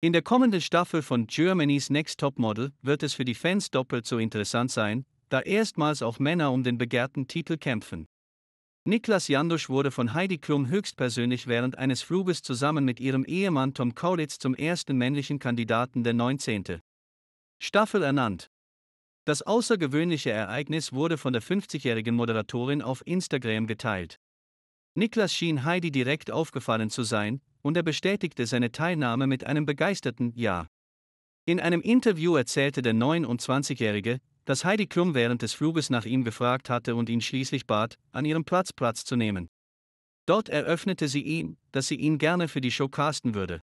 In der kommenden Staffel von Germany's Next Top Model wird es für die Fans doppelt so interessant sein, da erstmals auch Männer um den begehrten Titel kämpfen. Niklas Jandusch wurde von Heidi Klum höchstpersönlich während eines Fluges zusammen mit ihrem Ehemann Tom Kaulitz zum ersten männlichen Kandidaten der 19. Staffel ernannt. Das außergewöhnliche Ereignis wurde von der 50-jährigen Moderatorin auf Instagram geteilt. Niklas schien Heidi direkt aufgefallen zu sein, und er bestätigte seine Teilnahme mit einem begeisterten Ja. In einem Interview erzählte der 29-Jährige, dass Heidi Klum während des Fluges nach ihm gefragt hatte und ihn schließlich bat, an ihrem Platz Platz zu nehmen. Dort eröffnete sie ihm, dass sie ihn gerne für die Show casten würde.